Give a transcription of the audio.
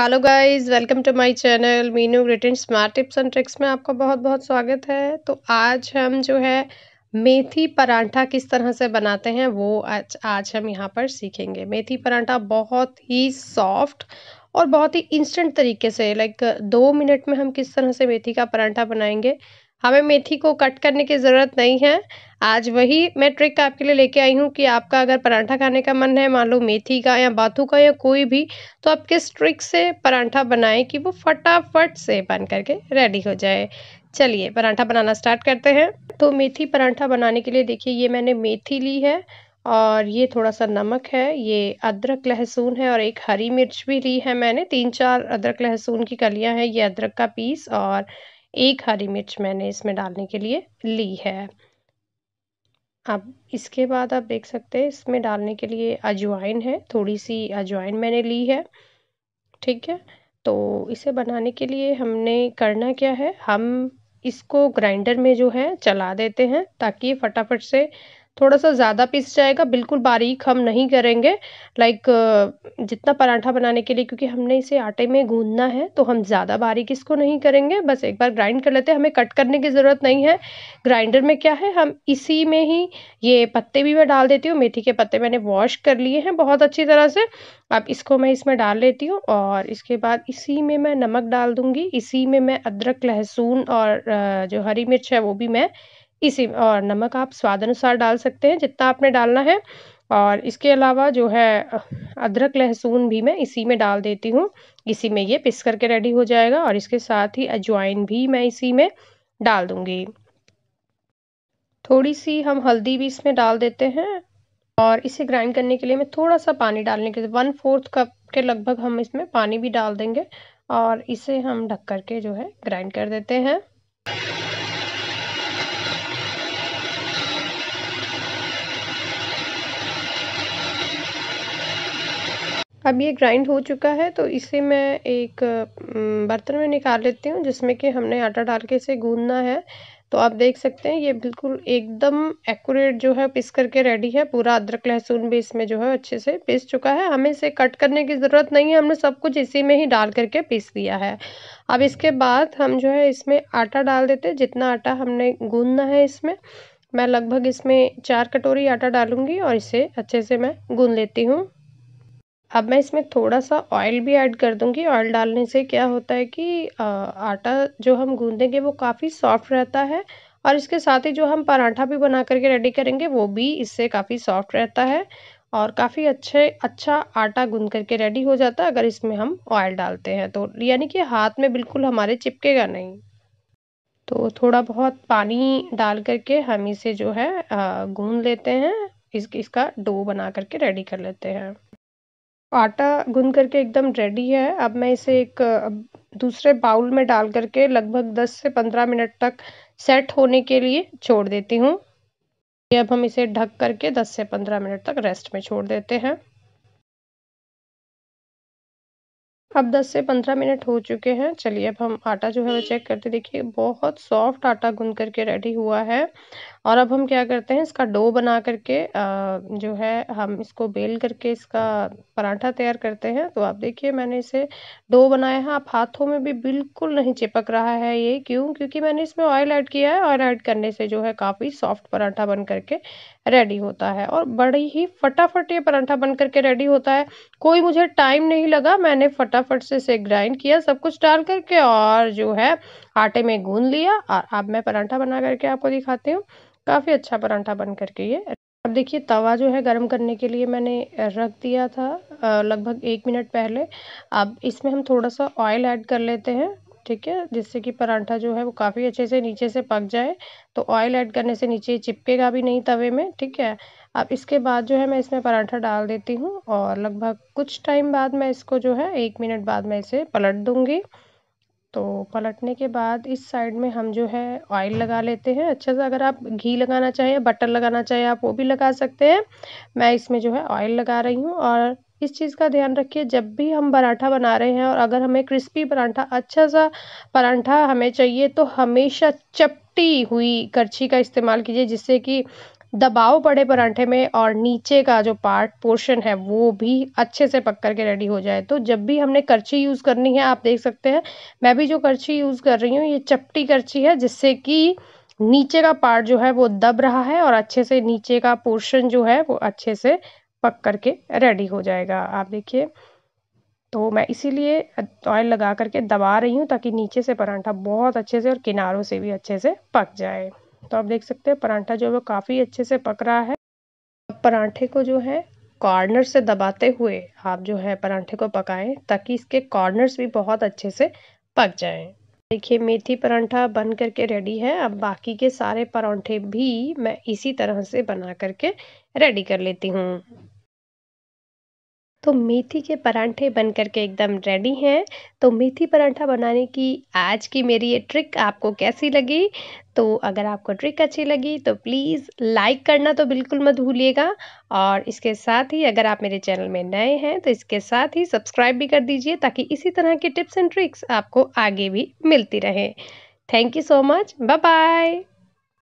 hello guys welcome to my channel Meenu great smart tips and tricks में आपका बहुत बहुत स्वागत है तो आज हम जो है मेथी परांठा किस तरह से बनाते हैं वो आज आज हम यहाँ पर सीखेंगे मेथी परांठा बहुत ही सॉफ्ट और बहुत ही इंस्टेंट तरीके से लाइक दो मिनट में हम किस तरह से मेथी का परांठा बनाएंगे हमें मेथी को कट करने की ज़रूरत नहीं है आज वही मैं ट्रिक आपके लिए लेके आई हूँ कि आपका अगर परांठा खाने का मन है मान लो मेथी का या बाथू का या कोई भी तो आप किस ट्रिक से परांठा बनाएं कि वो फटाफट से बन करके रेडी हो जाए चलिए परांठा बनाना स्टार्ट करते हैं तो मेथी परांठा बनाने के लिए देखिए ये मैंने मेथी ली है और ये थोड़ा सा नमक है ये अदरक लहसुन है और एक हरी मिर्च भी ली है मैंने तीन चार अदरक लहसुन की कलियाँ हैं ये अदरक का पीस और एक हरी मिर्च मैंने इसमें डालने के लिए ली है अब इसके बाद आप देख सकते हैं इसमें डालने के लिए अजवाइन है थोड़ी सी अजवाइन मैंने ली है ठीक है तो इसे बनाने के लिए हमने करना क्या है हम इसको ग्राइंडर में जो है चला देते हैं ताकि फटाफट से थोड़ा सा ज़्यादा पीस जाएगा बिल्कुल बारीक हम नहीं करेंगे लाइक जितना पराठा बनाने के लिए क्योंकि हमने इसे आटे में गूंदना है तो हम ज़्यादा बारीक इसको नहीं करेंगे बस एक बार ग्राइंड कर लेते हैं हमें कट करने की ज़रूरत नहीं है ग्राइंडर में क्या है हम इसी में ही ये पत्ते भी मैं डाल देती हूँ मेथी के पत्ते मैंने वॉश कर लिए हैं बहुत अच्छी तरह से अब इसको मैं इसमें डाल लेती हूँ और इसके बाद इसी में मैं नमक डाल दूँगी इसी में मैं अदरक लहसुन और जो हरी मिर्च है वो भी मैं इसी और नमक आप स्वाद अनुसार डाल सकते हैं जितना आपने डालना है और इसके अलावा जो है अदरक लहसुन भी मैं इसी में डाल देती हूँ इसी में ये पिस करके रेडी हो जाएगा और इसके साथ ही अजवाइन भी मैं इसी में डाल दूँगी थोड़ी सी हम हल्दी भी इसमें डाल देते हैं और इसे ग्राइंड करने के लिए मैं थोड़ा सा पानी डालने के लिए वन फोर्थ कप के लगभग हम इसमें पानी भी डाल देंगे और इसे हम ढक करके जो है ग्राइंड कर देते हैं अब ये ग्राइंड हो चुका है तो इसे मैं एक बर्तन में निकाल लेती हूँ जिसमें कि हमने आटा डाल के इसे गूंदना है तो आप देख सकते हैं ये बिल्कुल एकदम एक्यूरेट जो है पिस करके रेडी है पूरा अदरक लहसुन भी इसमें जो है अच्छे से पिस चुका है हमें इसे कट करने की ज़रूरत नहीं है हमने सब कुछ इसी में ही डाल करके पीस दिया है अब इसके बाद हम जो है इसमें आटा डाल देते हैं जितना आटा हमने गूंदना है इसमें मैं लगभग इसमें चार कटोरी आटा डालूंगी और इसे अच्छे से मैं गूंद लेती हूँ अब मैं इसमें थोड़ा सा ऑयल भी ऐड कर दूँगी ऑयल डालने से क्या होता है कि आटा जो हम गूंदेंगे वो काफ़ी सॉफ्ट रहता है और इसके साथ ही जो हम पराठा भी बना करके रेडी करेंगे वो भी इससे काफ़ी सॉफ्ट रहता है और काफ़ी अच्छे अच्छा आटा गूंद करके रेडी हो जाता है अगर इसमें हम ऑयल डालते हैं तो यानी कि हाथ में बिल्कुल हमारे चिपकेगा नहीं तो थोड़ा बहुत पानी डाल करके हम इसे जो है गूंद लेते हैं इस, इसका डो बना करके रेडी कर लेते हैं आटा गूंद करके एकदम रेडी है अब मैं इसे एक दूसरे बाउल में डाल करके लगभग दस से पंद्रह मिनट तक सेट होने के लिए छोड़ देती हूँ अब हम इसे ढक करके दस से पंद्रह मिनट तक रेस्ट में छोड़ देते हैं अब 10 से 15 मिनट हो चुके हैं चलिए अब हम आटा जो है वो चेक करते देखिए बहुत सॉफ्ट आटा गूंद करके रेडी हुआ है और अब हम क्या करते हैं इसका डो बना करके जो है हम इसको बेल करके इसका पराठा तैयार करते हैं तो आप देखिए मैंने इसे डो बनाया है आप हाथों में भी बिल्कुल नहीं चिपक रहा है ये क्यों क्योंकि मैंने इसमें ऑयल ऐड किया है ऑयल ऐड करने से जो है काफ़ी सॉफ्ट पराठा बन करके रेडी होता है और बड़ी ही फटाफट ये पराठा बन करके रेडी होता है कोई मुझे टाइम नहीं लगा मैंने फटाफट फटाफट से इसे ग्राइंड किया सब कुछ डाल करके और जो है आटे में गूंद लिया और अब मैं परांठा बना करके आपको दिखाती हूँ काफ़ी अच्छा परांठा बन करके ये अब देखिए तवा जो है गर्म करने के लिए मैंने रख दिया था लगभग एक मिनट पहले अब इसमें हम थोड़ा सा ऑयल ऐड कर लेते हैं ठीक है जिससे कि परांठा जो है वो काफ़ी अच्छे से नीचे से पक जाए तो ऑयल ऐड करने से नीचे चिपकेगा भी नहीं तवे में ठीक है अब इसके बाद जो है मैं इसमें पराठा डाल देती हूँ और लगभग कुछ टाइम बाद मैं इसको जो है एक मिनट बाद मैं इसे पलट दूँगी तो पलटने के बाद इस साइड में हम जो है ऑयल लगा लेते हैं अच्छे से अगर आप घी लगाना चाहें बटर लगाना चाहें आप वो भी लगा सकते हैं मैं इसमें जो है ऑयल लगा रही हूँ और इस चीज़ का ध्यान रखिए जब भी हम पराठा बना रहे हैं और अगर हमें क्रिस्पी पराठा अच्छा सा पराठा हमें चाहिए तो हमेशा चपटी हुई करछी का इस्तेमाल कीजिए जिससे कि दबाव पड़े पराठे में और नीचे का जो पार्ट पोर्शन है वो भी अच्छे से पक कर के रेडी हो जाए तो जब भी हमने करछी यूज़ करनी है आप देख सकते हैं मैं भी जो करछी यूज़ कर रही हूँ ये चपटी करछी है जिससे कि नीचे का पार्ट जो है वो दब रहा है और अच्छे से नीचे का पोर्शन जो है वो अच्छे से पक करके रेडी हो जाएगा आप देखिए तो मैं इसीलिए ऑयल लगा करके दबा रही हूँ ताकि नीचे से परांठा बहुत अच्छे से और किनारों से भी अच्छे से पक जाए तो आप देख सकते हैं परांठा जो है वो काफ़ी अच्छे से पक रहा है परांठे को जो है कॉर्नर से दबाते हुए आप जो है परांठे को पकाएं ताकि इसके कॉर्नर्स भी बहुत अच्छे से पक जाएं देखिए मेथी परांठा बन करके रेडी है अब बाकी के सारे परांठे भी मैं इसी तरह से बना करके रेडी कर लेती हूँ तो मेथी के परांठे बन करके के एकदम रेडी हैं तो मेथी परांठा बनाने की आज की मेरी ये ट्रिक आपको कैसी लगी तो अगर आपको ट्रिक अच्छी लगी तो प्लीज़ लाइक करना तो बिल्कुल मत भूलिएगा और इसके साथ ही अगर आप मेरे चैनल में नए हैं तो इसके साथ ही सब्सक्राइब भी कर दीजिए ताकि इसी तरह की टिप्स एंड ट्रिक्स आपको आगे भी मिलती रहे thank you so much bye bye